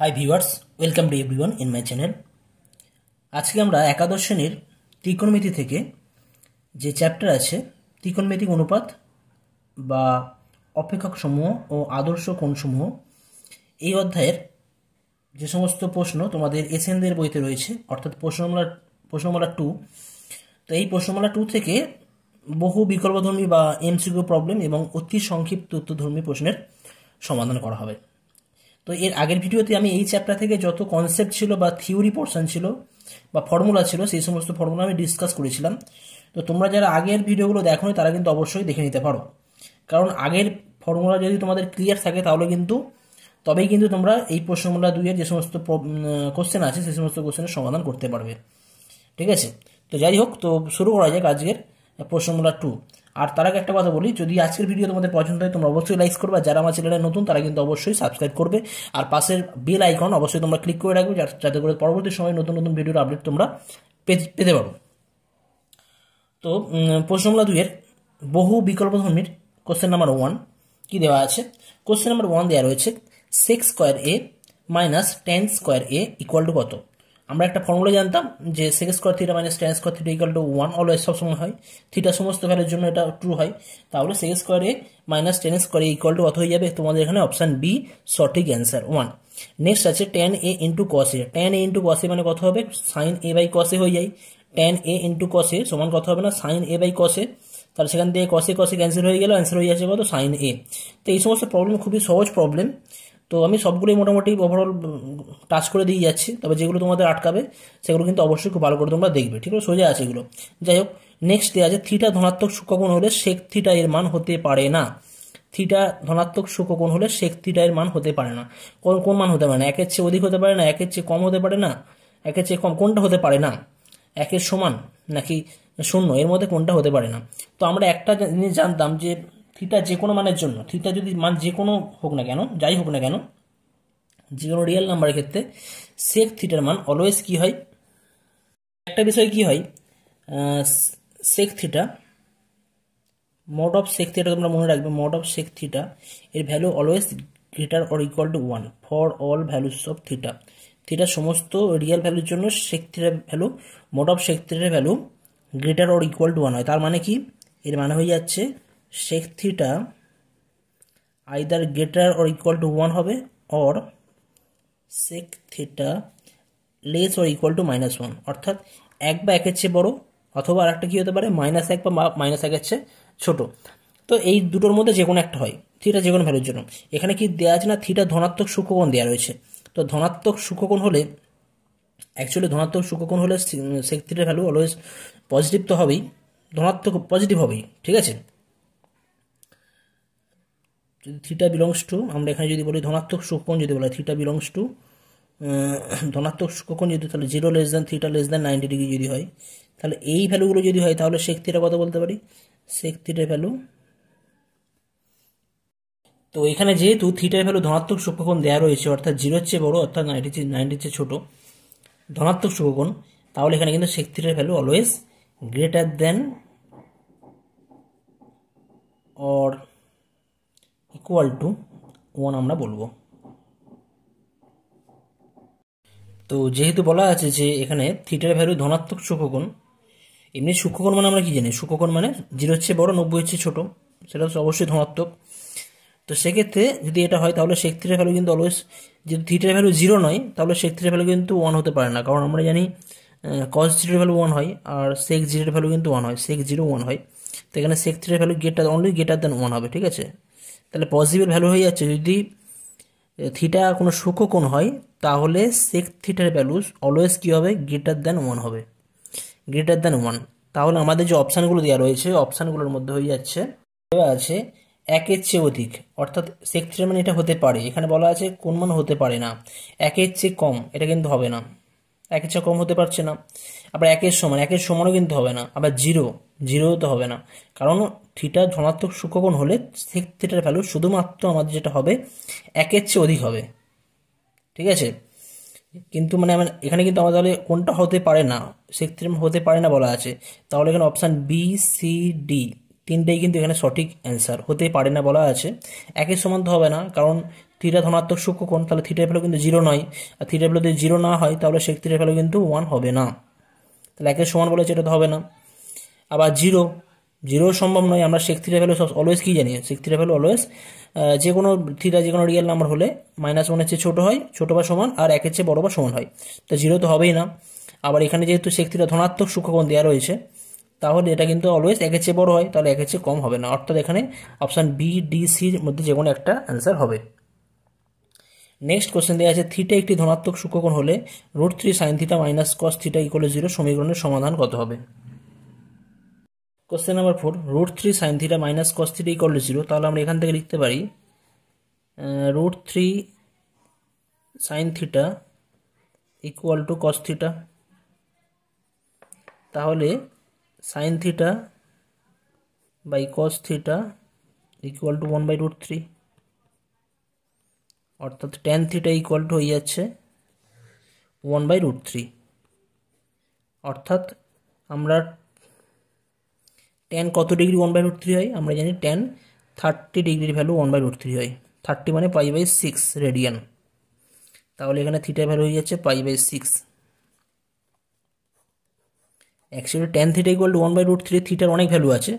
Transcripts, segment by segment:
high viewers welcome to one in my channel আজকে আমরা একাদশ শ্রেণীর ত্রিকোণমিতি থেকে যে চ্যাপ্টার আছে ত্রিকোণমিতিক অনুপাত বা অপেক্ষক সমূহ ও আদর্শ সমূহ এই অধ্যায়ের যে সমস্ত প্রশ্ন তোমাদের এসএনদের বইতে রয়েছে অর্থাৎ প্রশ্নমালা প্রশ্নমালা টু তো এই প্রশ্নমালা টু থেকে বহু বিকল্পধর্মী বা এমসিকিউ প্রবলেম এবং অতি সংক্ষিপ্ত উত্তরধর্মী প্রশ্নের সমাধান করা হবে তো এর আগের ভিডিওতে আমি এই চ্যাপ্টার থেকে যত কনসেপ্ট ছিল বা থিওরি পোর্শন ছিল বা ফর্মুলা ছিল সেই সমস্ত ফর্মুলা আমি ডিসকাস করেছিলাম তো তোমরা যারা আগের ভিডিওগুলো দেখো তারা কিন্তু অবশ্যই দেখে নিতে পারো কারণ আগের ফর্মুলা যদি তোমাদের ক্লিয়ার থাকে তাহলে কিন্তু তবেই কিন্তু তোমরা এই প্রশ্নমূলা দুইয়ের যে সমস্ত কোশ্চেন আছে সেই সমস্ত কোশ্চেনের সমাধান করতে পারবে ঠিক আছে তো যাই হোক তো শুরু করা যাক আজকের প্রশ্নমূলা টু আর তার আগে একটা কথা বলি যদি আজকের ভিডিও তোমাদের পছন্দ হয় তোমরা অবশ্যই লাইক করবে যারা আমার চ্যানেলে নতুন তারা কিন্তু অবশ্যই সাবস্ক্রাইব করবে আর পাশের বেল আইকন অবশ্যই তোমরা ক্লিক করে রাখবে যাতে করে পরবর্তী সময় নতুন নতুন ভিডিওর আপডেট তোমরা পেতে পারো তো পশ্চিমবঙ্গলা দুইয়ের বহু বিকল্পধর্মীর কোশ্চেন নাম্বার ওয়ান কি দেওয়া আছে কোশ্চেন নাম্বার ওয়ান দেওয়া রয়েছে sec square A minus tan square A equal to কত আমরা একটা ফর্মুলা জানতাম যে sec square theta minus tan square theta equal to one always সবসময় হয় থিটা সমস্ত ভ্যালুর জন্য এটা ট্রু হয় তাহলে সেক্স স্কোয়ারে মাইনাস টেন স্কোয়ারে ইকুয়াল টু কত হয়ে যাবে তোমাদের এখানে অপশান বি সঠিক অ্যান্সার ওয়ান নেক্সট আছে টেন এ ইন্টু কসে টেন এ ইন্টু কসে মানে কত হবে সাইন এ বাই কসে হয়ে যায় টেন এ ইন্টু কসে সমান কত হবে না সাইন এ বাই কসে তাহলে সেখান থেকে কষে কসে ক্যান্সেল হয়ে গেল অ্যান্সার হয়ে যাচ্ছে কত সাইন এ তো এই সমস্ত প্রবলেম খুবই সহজ প্রবলেম তো আমি সবগুলোই মোটামুটি ওভারঅল টাচ করে দিয়ে যাচ্ছি তবে যেগুলো তোমাদের আটকাবে সেগুলো কিন্তু অবশ্যই খুব ভালো করে তোমরা দেখবে ঠিক আছে সোজা আছে এগুলো যাই হোক নেক্সট দেওয়া আছে থিটা ধনাত্মক সূক্ষ্মকোণ হলে সেক থিটা এর মান হতে পারে না থিটা ধনাত্মক সূক্ষ্মকোণ হলে সেক থিটা এর মান হতে পারে না কোন কোন মান হতে পারে না একের চেয়ে অধিক হতে পারে না একের চেয়ে কম হতে পারে না একের চেয়ে কম কোনটা হতে পারে না একের সমান নাকি শূন্য এর মধ্যে কোনটা হতে পারে না তো আমরা একটা জিনিস জানতাম যে থিটা যে কোনো মানের জন্য থিটা যদি মান যে কোনো হোক না কেন যাই হোক না কেন যে কোনো রিয়েল নাম্বারের ক্ষেত্রে সেক থিটার মান অলওয়েজ কি হয় একটা বিষয় কি হয় sec theta mod of sec theta তোমরা মনে রাখবে মড অফ সেক থিটা এর value always greater or equal to one for all values of theta theta সমস্ত রিয়েল ভ্যালুর জন্য সেক থিটার ভ্যালু মড অফ সেক থিটার value greater or equal to one হয় তার মানে কি এর মানে হয়ে যাচ্ছে sec theta either greater or equal to 1 হবে or sec theta less or equal to minus one অর্থাৎ এক বা একের চেয়ে বড়ো অথবা আরেকটা একটা কী হতে পারে মাইনাস এক বা মাইনাস একের চেয়ে ছোটো তো এই দুটোর মধ্যে যে কোনো একটা হয় থিটা যে কোনো ভ্যালুর জন্য এখানে কি দেওয়া আছে না থিটা ধনাত্মক সূক্ষ্মকোণ দেওয়া রয়েছে তো ধনাত্মক সূক্ষ্মকোণ হলে অ্যাকচুয়ালি ধনাত্মক সূক্ষ্মকোণ হলে সেক থিটার ভ্যালু অলওয়েজ পজিটিভ তো হবেই ধনাত্মক পজিটিভ হবেই ঠিক আছে যদি থিটা বিলংস টু আমরা এখানে যদি বলি ধনাত্মক সূক্ষণ যদি বলা থিটা বিলংস টু ধনাত্মক সূক্ষণ যদি তাহলে জিরো লেস দেন থ্রিটা লেস দেন নাইনটি ডিগ্রি যদি হয় তাহলে এই ভ্যালুগুলো যদি হয় তাহলে সেক থ্রিটা কথা বলতে পারি সেক থ্রিটা ভ্যালু তো এখানে যেহেতু থিটার ভ্যালু ধনাত্মক সূক্ষকোণ দেওয়া রয়েছে অর্থাৎ জিরোর চেয়ে বড় অর্থাৎ নাইনটি নাইনটির চেয়ে ছোটো ধনাত্মক সূক্ষকোণ তাহলে এখানে কিন্তু সেক থ্রিটার value always greater than or equal to one আমরা বলবো তো যেহেতু বলা আছে যে এখানে থিটার ভ্যালু ধনাত্মক সুখকোণ এমনি সূক্ষকোণ মানে আমরা কি জানি সূক্ষকোণ মানে জিরো হচ্ছে বড় নব্বই হচ্ছে ছোট সেটা হচ্ছে অবশ্যই ধনাত্মক তো সেক্ষেত্রে যদি এটা হয় তাহলে সেক থিটার ভ্যালু কিন্তু অলওয়েজ যদি থিটার ভ্যালু জিরো নয় তাহলে সেক থিটার ভ্যালু কিন্তু ওয়ান হতে পারে না কারণ আমরা জানি কস জিরোর ভ্যালু ওয়ান হয় আর সেক জিরোর ভ্যালু কিন্তু ওয়ান হয় সেক জিরো ওয়ান হয় তো এখানে সেক থ্রির value greater only greater than one হবে ঠিক আছে তাহলে পজিটিভের ভ্যালু হয়ে যাচ্ছে যদি থিটা কোনো সূক্ষ্ম কোণ হয় তাহলে সেক থিটার ভ্যালুস অলওয়েজ কী হবে গ্রেটার দ্যান ওয়ান হবে গ্রেটার দ্যান ওয়ান তাহলে আমাদের যে অপশানগুলো দেওয়া রয়েছে অপশানগুলোর মধ্যে হয়ে যাচ্ছে আছে একের চেয়ে অধিক অর্থাৎ সেক থিটার মানে এটা হতে পারে এখানে বলা আছে কোন মান হতে পারে না একের চেয়ে কম এটা কিন্তু হবে না একের চেয়ে কম হতে পারছে না আবার একের সমান একের সমানও কিন্তু হবে না আবার জিরো জিরোও তো হবে না কারণ থিটা ধনাত্মক সূক্ষ্মকোণ হলে সেক থিটার ভ্যালু শুধুমাত্র আমাদের যেটা হবে একের চেয়ে অধিক হবে ঠিক আছে কিন্তু মানে আমার এখানে কিন্তু আমাদের তাহলে কোনটা হতে পারে না সেক হতে পারে না বলা আছে তাহলে এখানে অপশান বি সি ডি তিনটাই কিন্তু এখানে সঠিক অ্যান্সার হতে পারে না বলা আছে একের সমান তো হবে না কারণ থিটা ধনাত্মক সূক্ষ্ম কোণ তাহলে থিটার ভ্যালু কিন্তু জিরো নয় আর থিটার ভ্যালু যদি জিরো না হয় তাহলে সে থিটার ভ্যালু কিন্তু ওয়ান হবে না তাহলে একের সমান বলেছে এটা তো হবে না আবার জিরো জিরো সম্ভব নয় আমরা সেক থিটা ভ্যালু সব অলওয়েজ কী জানি সেক থিটা ভ্যালু অলওয়েজ যে কোনো থিটা যে কোনো রিয়েল নাম্বার হলে মাইনাস ওয়ানের চেয়ে ছোটো হয় ছোটো বা সমান আর একের চেয়ে বড়ো বা সমান হয় তো জিরো তো হবেই না আবার এখানে যেহেতু সেক থিটা ধনাত্মক সূক্ষ্মকোণ দেওয়া রয়েছে তাহলে এটা কিন্তু অলওয়েজ একের চেয়ে বড়ো হয় তাহলে একের চেয়ে কম হবে না অর্থাৎ এখানে অপশান বি ডি সির মধ্যে যে কোনো একটা অ্যান্সার হবে নেক্সট কোশ্চেন দেওয়া আছে থিটা একটি ধনাত্মক সূক্ষ্মকোণ হলে root three sine theta minus cos theta equal zero সমীকরণের সমাধান কত হবে question number four root three sine theta minus cos theta equal zero তাহলে আমরা এখান থেকে লিখতে পারি root three sine theta equal to cos theta তাহলে sine theta by cos theta equal to one by root three অর্থাৎ tan theta equal to হয়ে যাচ্ছে ওয়ান বাই রুট থ্রি অর্থাৎ আমরা টেন কত degree one by root three হয় আমরা জানি টেন থার্টি ডিগ্রির value one by root three হয় থার্টি মানে পাই বাই সিক্স রেডিয়ান তাহলে এখানে থিটার ভ্যালু হয়ে যাচ্ছে pi by six actually tan theta equal to one by root three থিটার অনেক ভ্যালু আছে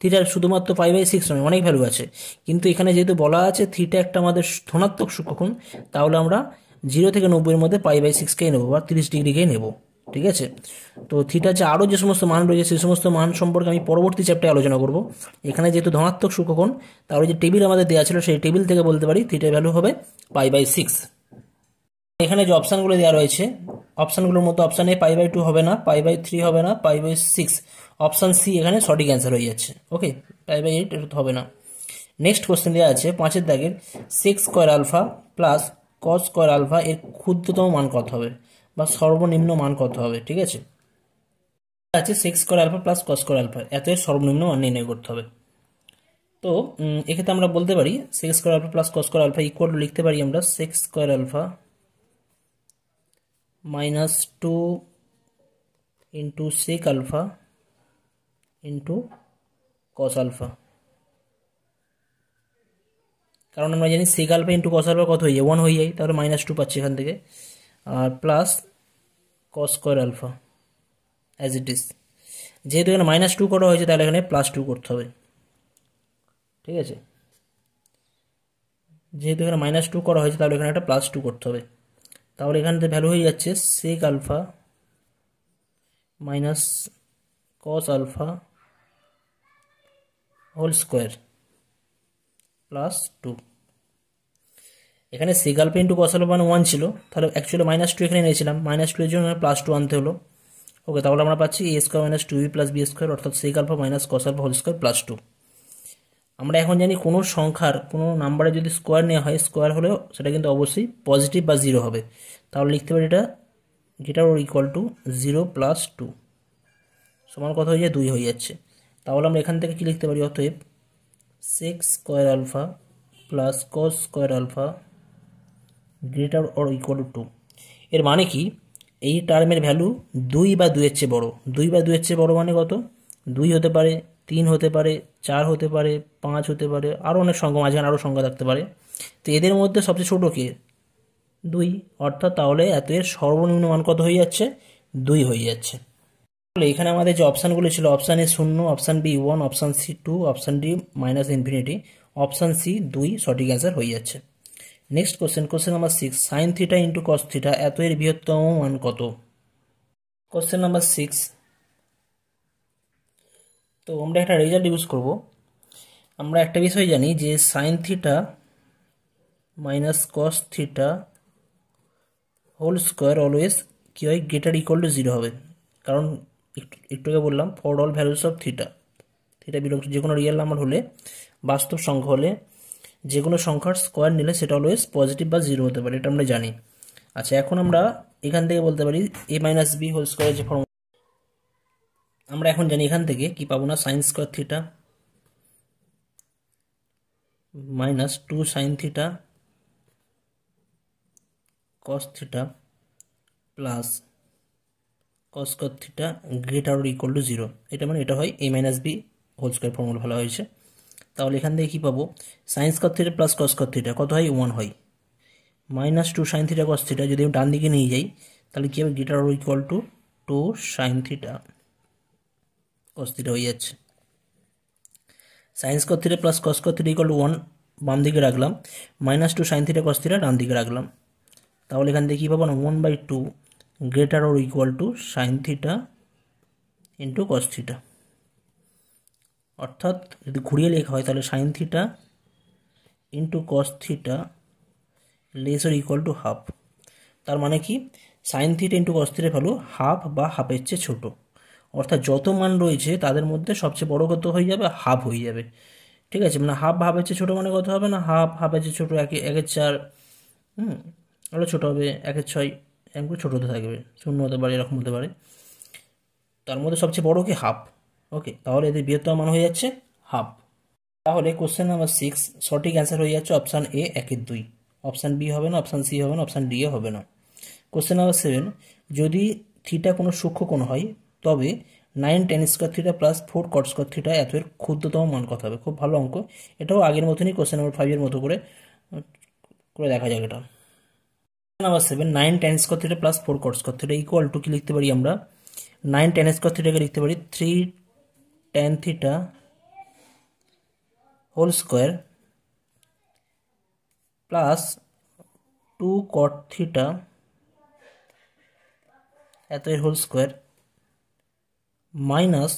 থিটার শুধুমাত্র ফাইভ বাই সিক্স নয় অনেক ভ্যালু আছে কিন্তু এখানে যেহেতু বলা আছে থিটা একটা আমাদের ধনাত্মক কোণ তাহলে আমরা জিরো থেকে নব্বইয়ের মধ্যে পাই বাই সিক্সকেই নেবো বা তিরিশ ডিগ্রিকেই নেবো ঠিক আছে তো থিটার যে আরও যে সমস্ত মান রয়েছে সেই সমস্ত মান সম্পর্কে আমি পরবর্তী চ্যাপ্টে আলোচনা করব এখানে যেহেতু ধনাত্মক সূক্ষকোণ তাহলে যে টেবিল আমাদের দেওয়া ছিল সেই টেবিল থেকে বলতে পারি থিটার ভ্যালু হবে পাই বাই সিক্স এখানে যে অপশানগুলো দেওয়া রয়েছে অপশানগুলোর মতো option A pi by two হবে না পাই বাই থ্রি হবে না pi by six option C এখানে সঠিক অ্যান্সার হয়ে যাচ্ছে ওকে পাই বাই এইট এটা হবে না নেক্সট কোয়েশ্চেন দেওয়া আছে পাঁচের দাগের sec square alpha plus cos square alpha এর ক্ষুদ্রতম মান কত হবে বা সর্বনিম্ন মান কত হবে ঠিক আছে আছে sec square alpha plus cos square alpha এত সর্বনিম্ন মান নির্ণয় করতে হবে তো এক্ষেত্রে আমরা বলতে পারি sec square alpha plus cos square alpha equal লিখতে পারি আমরা sec square alpha minus 2 into sec alpha into cos alpha কারণ আমরা জানি sec alpha into cos alpha কত হয়ে যায় ওয়ান হয়ে যায় তাহলে মাইনাস টু পাচ্ছি এখান থেকে আর plus cos square alpha as it is যেহেতু এখানে মাইনাস টু করা হয়েছে তাহলে এখানে প্লাস টু করতে হবে ঠিক আছে যেহেতু এখানে মাইনাস টু করা হয়েছে তাহলে এখানে একটা প্লাস টু করতে হবে তাহলে এখানতে ভ্যালু হয়ে যাচ্ছে sec alpha minus cos alpha whole square plus two এখানে sec alpha into cos alpha মানে ওয়ান ছিল তাহলে অ্যাকচুয়ালি মাইনাস টু এখানে নিয়েছিলাম মাইনাস টু এর জন্য প্লাস টু আনতে হলো ওকে তাহলে আমরা পাচ্ছি A square minus two B plus B square অর্থাৎ sec alpha minus cos alpha whole square plus two আমরা এখন জানি কোনো সংখ্যার কোনো নাম্বারে যদি স্কোয়ার নেওয়া হয় স্কোয়ার হলেও সেটা কিন্তু অবশ্যই পজিটিভ বা জিরো হবে তাহলে লিখতে পারি এটা যেটা or equal to zero plus two সমান কথা হয়ে যায় দুই হয়ে যাচ্ছে তাহলে আমরা এখান থেকে কী লিখতে পারি অতএব sec square alpha plus cos square alpha greater or equal to এর মানে কি এই টার্মের ভ্যালু দুই বা দুয়ের চেয়ে বড় দুই বা দুয়ের চেয়ে বড় মানে কত দুই হতে পারে তিন হতে পারে চার হতে পারে পাঁচ হতে পারে আরও অনেক সংখ্যা মাঝখানে আরও সংখ্যা থাকতে পারে তো এদের মধ্যে সবচেয়ে ছোটো কে দুই অর্থাৎ তাহলে এত সর্বনিম্ন মান কত হয়ে যাচ্ছে দুই হয়ে যাচ্ছে তাহলে এখানে আমাদের যে অপশানগুলো ছিল অপশান এ শূন্য option B one option C two option D minus infinity option C দুই সঠিক অ্যান্সার হয়ে যাচ্ছে next question question number six sine theta into cos theta এত এর বৃহত্তম মান কত কোশ্চেন নাম্বার সিক্স তো আমরা একটা রেজাল্ট ইউজ করব আমরা একটা বিষয় জানি যে sine theta minus cos theta whole square always কী হয় গ্রেটার ইকুয়াল টু জিরো হবে কারণ একটুকে বললাম for all values of theta theta belongs যে কোনো রিয়েল নাম্বার হলে বাস্তব সংখ্যা হলে যে কোনো সংখ্যার স্কোয়ার নিলে সেটা অলওয়েজ পজিটিভ বা জিরো হতে পারে এটা আমরা জানি আচ্ছা এখন আমরা এখান থেকে বলতে পারি A minus B whole square যে ফর্ম আমরা এখন জানি এখান থেকে কি পাবো না sine square theta minus two sine theta cos theta plus cos কর theta greater equal to zero এটা মানে এটা হয় A minus B whole square formula ভালো হয়েছে তাহলে এখান থেকে কী পাবো sine square theta plus cos কর থিটা কত হয় ওয়ান হয় minus two sine theta cos theta যদি আমি ডান দিকে নিয়ে যাই তাহলে কী হবে greater equal to two sine theta cos theta হয়ে যাচ্ছে সাইন্স cos plus cos cos theta one বাম দিকে রাখলাম minus two sine theta cos theta ডান দিকে রাখলাম তাহলে এখান থেকে কী পাবো one by two greater or equal to sine theta into cos theta অর্থাৎ যদি ঘুরিয়ে লেখা হয় তাহলে sine theta into cos theta less or equal to half তার মানে কি সাইন থিটা ইন্টু কস থিটার ভ্যালু হাফ বা হাফের চেয়ে ছোটো অর্থাৎ যত মান রয়েছে তাদের মধ্যে সবচেয়ে বড় কত হয়ে যাবে হাফ হয়ে যাবে ঠিক আছে মানে হাফ হাফের চেয়ে ছোটো মানে কত হবে না হাফ হাফের চেয়ে ছোটো একে একের চার হুম আরও ছোটো হবে একের ছয় এরকম করে ছোটো হতে থাকবে শূন্য হতে পারে এরকম হতে পারে তার মধ্যে সবচেয়ে বড় কি হাফ ওকে তাহলে এদের বৃহত্তম মান হয়ে যাচ্ছে হাফ তাহলে কোশ্চেন নাম্বার সিক্স সঠিক অ্যান্সার হয়ে যাচ্ছে অপশান এ একের দুই অপশান বি হবে না অপশান সি হবে না অপশান ডি হবে না কোশ্চেন নাম্বার সেভেন যদি থিটা কোনো সূক্ষ্ম কোনো হয় তবে nine tan square theta plus four cot square theta এতের ক্ষুদ্রতম মান কথা হবে খুব ভালো অঙ্ক এটাও আগের মতনই কোশ্চেন নম্বর ফাইভের মতো করে করে দেখা যাক এটা number seven nine tan square theta plus four cot square theta equal to কি লিখতে পারি আমরা নাইন টেন স্কোয়ার থিটাকে লিখতে পারি three tan theta whole square plus two cot theta এতের whole square minus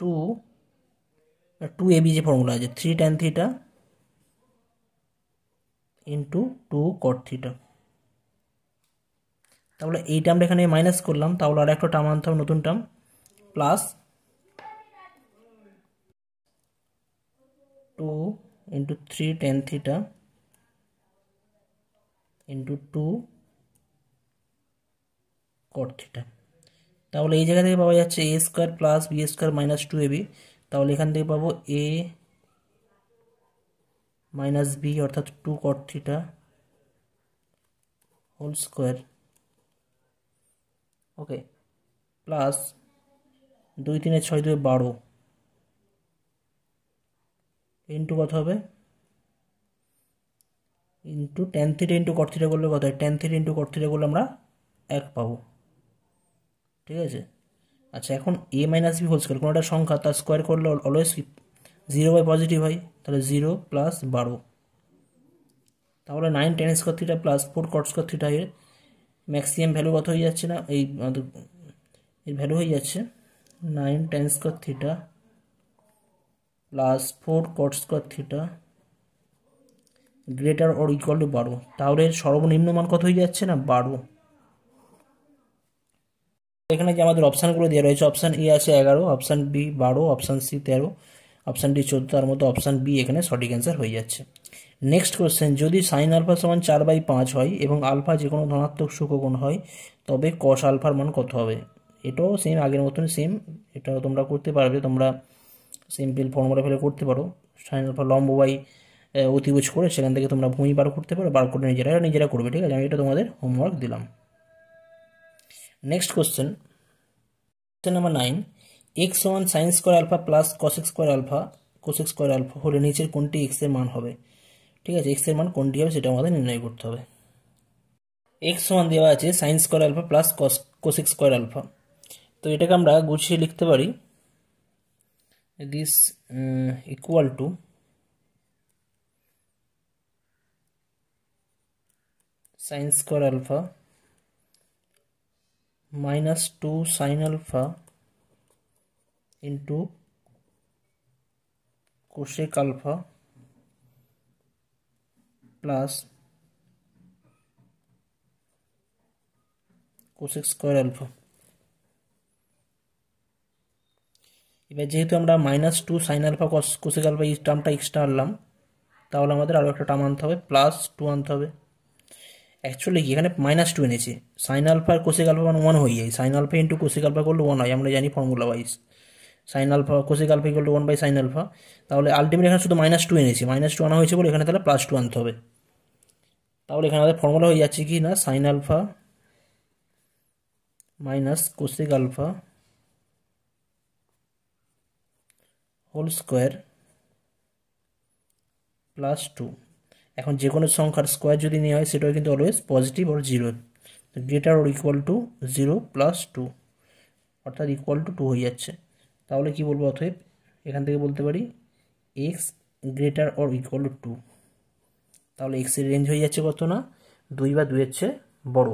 two two AB যে formula আছে three tan theta into two cot theta তাহলে এই টার্মটা এখানে মাইনাস করলাম তাহলে আর একটা টার্ম আনতে হবে নতুন term plus two into three tan theta into two cot theta তাহলে এই জায়গা থেকে পাওয়া যাচ্ছে A square plus B square minus two AB তাহলে এখান থেকে পাবো এ মাইনাস বি অর্থাৎ two cot theta whole square okay plus দুই তিনে ছয় দুয়ে বারো ইন্টু কত হবে ইন্টু টেন থ্রিটা ইন্টু কট থিটা করলে কত হয় টেন থ্রিটা ইন্টু কট করলে আমরা এক পাবো ঠিক আছে আচ্ছা এখন A minus B whole square কোনো একটা সংখ্যা তার স্কোয়ার করলে অলওয়েজ জিরো বাই পজিটিভ হয় তাহলে জিরো প্লাস বারো তাহলে nine tan square theta plus four cot square theta এর ম্যাক্সিমাম ভ্যালু কত হয়ে যাচ্ছে না এই এর ভ্যালু হয়ে যাচ্ছে nine tan square theta plus four cot square theta greater or equal to বারো তাহলে সর্বনিম্ন মান কত হয়ে যাচ্ছে না বারো এখানে যে আমাদের অপশানগুলো দেওয়া রয়েছে অপশান এ আছে এগারো অপশান বি বারো অপশান সি তেরো অপশান ডি চোদ্দো তার মতো অপশান বি এখানে সঠিক অ্যান্সার হয়ে যাচ্ছে নেক্সট কোশ্চেন যদি সাইন আলফা সমান চার বাই পাঁচ হয় এবং আলফা যে কোনো ধনাত্মক সুখগুণ হয় তবে কস আলফার মান কত হবে এটাও সেম আগের মতন সেম এটাও তোমরা করতে পারবে তোমরা সিম্পল ফর্মুলা ফেলে করতে পারো সাইন আলফা লম্ব বাই অতিভুজ করে সেখান থেকে তোমরা ভূমি বার করতে পারো বার করে নিজেরা নিজেরা করবে ঠিক আছে আমি এটা তোমাদের হোমওয়ার্ক দিলাম next question question number nine X সমান sine square alpha plus cosec square alpha cosec square alpha হলে নিচের কোনটি এক্সের মান হবে ঠিক আছে এক্সের মান কোনটি হবে সেটা আমাদের নির্ণয় করতে হবে এক্স সমান দেওয়া আছে sine square alpha plus cos cosec square alpha তো এটাকে আমরা গুছিয়ে লিখতে পারি this equal to sine square alpha minus 2 sine alpha into cosec alpha plus cosec square alpha এবার যেহেতু আমরা minus two sine alpha cosec alpha এই টার্মটা এক্সট্রা আনলাম তাহলে আমাদের আরও একটা টার্ম আনতে হবে প্লাস টু আনতে হবে অ্যাকচুয়ালি কি এখানে মাইনাস টু এনেছে সাইন আলফা আর কোশেক আলফা মানে ওয়ান হয়ে যায় sine alpha into cosec alpha করলে ওয়ান হয় আমরা জানি formula wise sine alpha cosec alpha equal to one by sine alpha তাহলে আলটিমেট এখানে শুধু মাইনাস টু এনেছে মাইনাস টু আনা হয়েছে বলে এখানে তাহলে প্লাস টু আনতে হবে তাহলে এখানে আমাদের ফর্মুলা হয়ে যাচ্ছে কি না sine alpha minus cosec alpha whole square plus two এখন যে কোনো সংখ্যার স্কোয়ার যদি নেওয়া হয় সেটাও কিন্তু always positive or zero greater or equal to zero plus two অর্থাৎ ইকুয়াল টু টু হয়ে যাচ্ছে তাহলে কি বলবো অতএব এখান থেকে বলতে পারি X greater or equal to two two এক্সের রেঞ্জ হয়ে যাচ্ছে কত না দুই বা দুই হচ্ছে বড়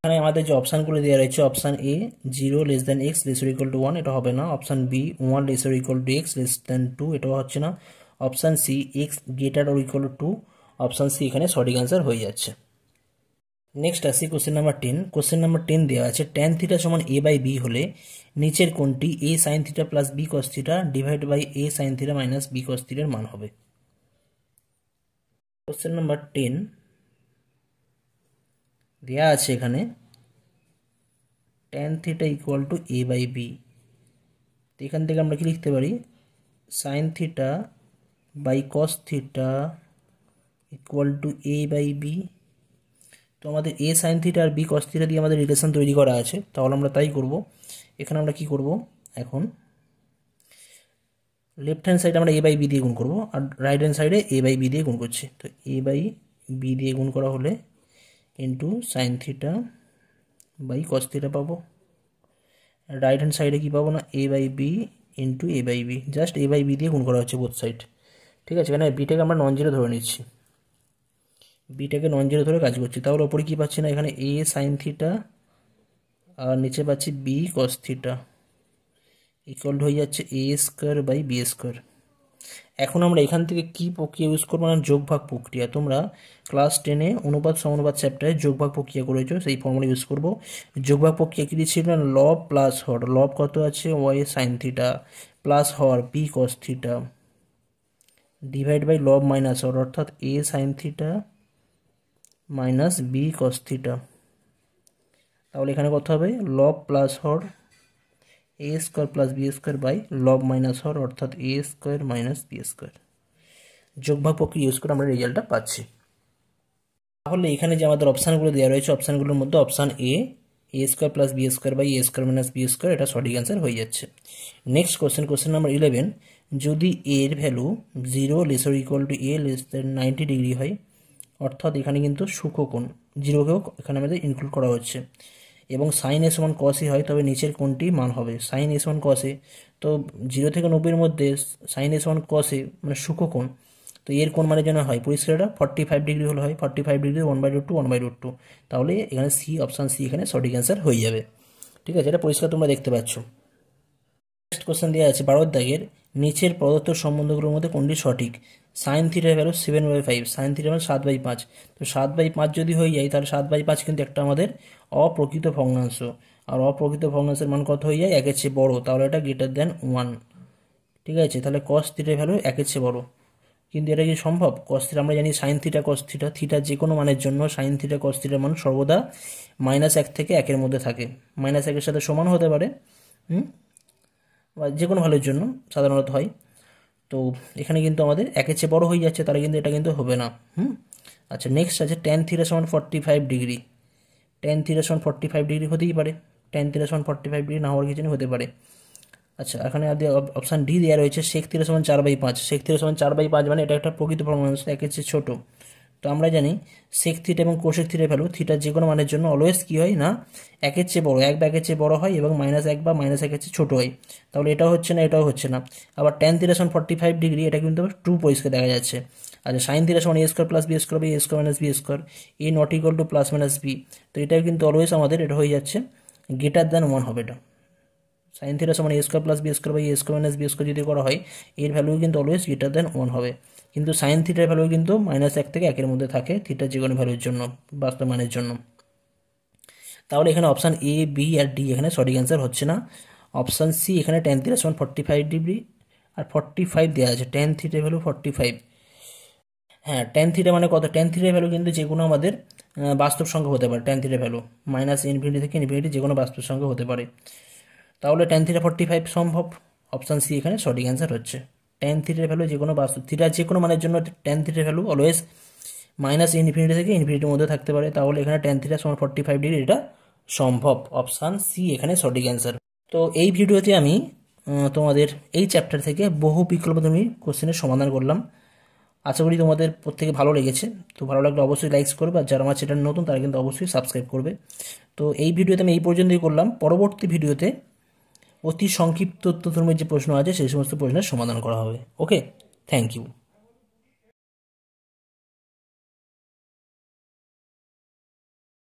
এখানে আমাদের যে অপশানগুলো দেওয়া রয়েছে option A zero less than X lesser equal to one এটা হবে না option B one lesser equal to X less than two এটাও হচ্ছে না option C X greater or equal to option C এখানে সঠিক অ্যান্সার হয়ে যাচ্ছে নেক্সট আসি question number ten question number ten দেওয়া আছে ট্যান থিটা সমান এ বাই বি হলে নিচের কোনটি A sine theta plus B cos theta divide by A sine theta minus B cos থিটার মান হবে কোশ্চেন নাম্বার টেন দেওয়া আছে এখানে tan theta equal to A by B এখান থেকে আমরা কি লিখতে পারি sine theta by cos theta equal to A by B তো আমাদের এ সাইন থিটা আর বি কস থিটা দিয়ে আমাদের রিলেশন তৈরি করা আছে তাহলে আমরা তাই করব এখানে আমরা কি করব এখন লেফট হ্যান্ড সাইডে আমরা এ বাই বি দিয়ে গুণ করব আর রাইট হ্যান্ড সাইডে এ বাই বি দিয়ে গুণ করছি তো এ বাই বি দিয়ে গুণ করা হলে into sine theta by cos theta পাবো রাইট হ্যান্ড সাইডে কী পাবো না A by B into A by B just A by B দিয়ে গুণ করা হচ্ছে বোথ সাইড ঠিক আছে এখানে বিটাকে আমরা নন জিরো ধরে নিচ্ছি বিটাকে নন জিরো ধরে কাজ করছি তাহলে ওপরে কী পাচ্ছি না এখানে এ সাইন থিটা আর নিচে পাচ্ছি বি কস থিটা ইকুয়াল হয়ে যাচ্ছে A square by B square এখন আমরা এখান থেকে কি প্রক্রিয়া ইউজ করবো না যোগভাগ প্রক্রিয়া তোমরা ক্লাস টেনে অনুপাত সমানুপাত চ্যাপ্টারে যোগভাগ প্রক্রিয়া করেছো সেই ফর্মুলা ইউজ করবো যোগভাগ প্রক্রিয়া কী দিচ্ছি না লব প্লাস হর লব কত আছে ওয়াই সাইন থিটা প্লাস হর B cos theta divide by লব মাইনাস অর অর্থাৎ A sine theta minus B cos theta তাহলে এখানে কত হবে লব প্লাস হর A square plus B square by লব মাইনাস হর অর্থাৎ A square minus B square যোগভাগ প্রক্রিয়া ইউজ করে আমরা রেজাল্টটা পাচ্ছি তাহলে এখানে যে আমাদের অপশানগুলো দেওয়া রয়েছে অপশানগুলোর মধ্যে option A A square plus B square by A square minus B square এটা সঠিক অ্যান্সার হয়ে যাচ্ছে next question question number eleven যদি এর value zero lesser equal to A less than ninety degree হয় অর্থাৎ এখানে কিন্তু সূক্ষকোণ জিরোকেও এখানে আমাদের ইনক্লুড করা হচ্ছে এবং সাইন এস ওয়ান কসই হয় তবে নিচের কোনটি মান হবে সাইন এস ওয়ান কসে তো জিরো থেকে নব্বইয়ের মধ্যে সাইন এস ওয়ান কসে মানে কোণ তো এর কোন মানের জন্য হয় পরিষ্কারটা ফর্টি ফাইভ ডিগ্রি হলে হয় forty five degree one by root two one by root two তাহলে এখানে সি অপশান সি এখানে সঠিক অ্যান্সার হয়ে যাবে ঠিক আছে এটা পরিষ্কার তোমরা দেখতে পাচ্ছ নেক্সট কোশ্চেন দেওয়া আছে বারোদ দাগের নিচের প্রদত্ত সম্বন্ধগুলোর মধ্যে কোনটি সঠিক sine theta value seven by five sine থিটার ভ্যালু সাত বাই পাঁচ তো সাত বাই পাঁচ যদি হয়ে যায় তাহলে সাত বাই পাঁচ কিন্তু একটা আমাদের অপ্রকৃত ভগ্নাংশ আর অপ্রকৃত ভগ্নাংশের মান কত হয়ে যায় একের চেয়ে বড়ো তাহলে এটা গ্রেটার দ্যান ওয়ান ঠিক আছে তাহলে কস থিটার ভ্যালু একের চেয়ে বড়ো কিন্তু এটা কি সম্ভব কস থিটা আমরা জানি sine theta cos theta theta যে কোনো মানের জন্য সাইন থিটা কস থিটার মান সর্বদা মাইনাস এক থেকে একের মধ্যে থাকে মাইনাস একের সাথে সমান হতে পারে হুম বা যে কোনো ভ্যালুর জন্য সাধারণত হয় তো এখানে কিন্তু আমাদের একের চেয়ে বড়ো হয়ে যাচ্ছে তাহলে কিন্তু এটা কিন্তু হবে না হুম আচ্ছা নেক্সট আছে টেন থিটা সমান forty five degree tan theta সমান ফর্টি ফাইভ ডিগ্রি হতেই পারে টেন থিটা সমান ফর্টি ফাইভ ডিগ্রি না হওয়ার কিছু হতে পারে আচ্ছা এখানে অপশান ডি দেওয়া রয়েছে শেখ থিটা সমান চার বাই পাঁচ শেখ থিটা সমান চার বাই পাঁচ মানে এটা একটা প্রকৃত ভ্রমণ একের চেয়ে ছোটো তো আমরা জানি সেক থিটা এবং কোশেক থিটার ভ্যালু থিটার যে কোনো মানের জন্য অলওয়েজ কী হয় না একের চেয়ে বড় এক বা একের চেয়ে বড় হয় এবং মাইনাস এক বা মাইনাস একের চেয়ে ছোটো হয় তাহলে এটাও হচ্ছে না এটাও হচ্ছে না আবার টেন থিরাশন ফর্টি ফাইভ ডিগ্রি এটা কিন্তু টু পরিষ্কার দেখা যাচ্ছে আচ্ছা সাইন থিটা সমান A square plus B square by A square minus B square A not equal to plus minus B তো এটাও কিন্তু অলওয়েজ আমাদের এটা হয়ে যাচ্ছে গ্রেটার দ্যান ওয়ান হবে এটা সাইন থিটা সমান A square plus B square by A square minus B square যদি করা হয় এর ভ্যালু কিন্তু অলওয়েজ গ্রেটার দ্যান ওয়ান হবে কিন্তু সাইন থিটার ভ্যালু কিন্তু মাইনাস এক থেকে একের মধ্যে থাকে থিটার যে কোনো ভ্যালুর জন্য বাস্তব মানের জন্য তাহলে এখানে অপশান এ বি আর ডি এখানে সঠিক অ্যান্সার হচ্ছে না অপশান সি এখানে টেন থিটার সমান ফর্টি ফাইভ ডিগ্রি আর ফর্টি ফাইভ দেওয়া আছে টেন থিটার ভ্যালু ফর্টি ফাইভ হ্যাঁ টেন থিটা মানে কত টেন থিটার ভ্যালু কিন্তু যে কোনো আমাদের বাস্তব সংখ্যা হতে পারে টেন থিটার ভ্যালু মাইনাস ইনফিনিটি থেকে ইনফিনিটি যে কোনো বাস্তব সংখ্যা হতে পারে তাহলে টেন থিটা ফর্টি ফাইভ সম্ভব অপশান সি এখানে সঠিক অ্যান্সার হচ্ছে টেন থিটার ভ্যালু যে কোনো বাস্তু থ্রিটার যে কোনো মানের জন্য টেন থিটার ভ্যালু অলওয়েজ মাইনাস ইনফিনিটি থেকে ইনফিনিটির মধ্যে থাকতে পারে তাহলে এখানে টেন থিটা সমান ফর্টি ফাইভ ডিগ্রি এটা সম্ভব অপশান সি এখানে সঠিক অ্যান্সার তো এই ভিডিওতে আমি তোমাদের এই চ্যাপ্টার থেকে বহু বিকল্প তুমি কোশ্চেনের সমাধান করলাম আশা করি তোমাদের প্রত্যেকে ভালো লেগেছে তো ভালো লাগলে অবশ্যই লাইকস করবে আর যারা আমার চ্যানেল নতুন তারা কিন্তু অবশ্যই সাবস্ক্রাইব করবে তো এই ভিডিওতে আমি এই পর্যন্তই করলাম পরবর্তী ভিডিওতে অতি সংক্ষিপ্ত সংক্ষিপ্ততম যে প্রশ্ন আছে সেই সমস্ত প্রশ্নের সমাধান করা হবে ওকে থ্যাংক ইউ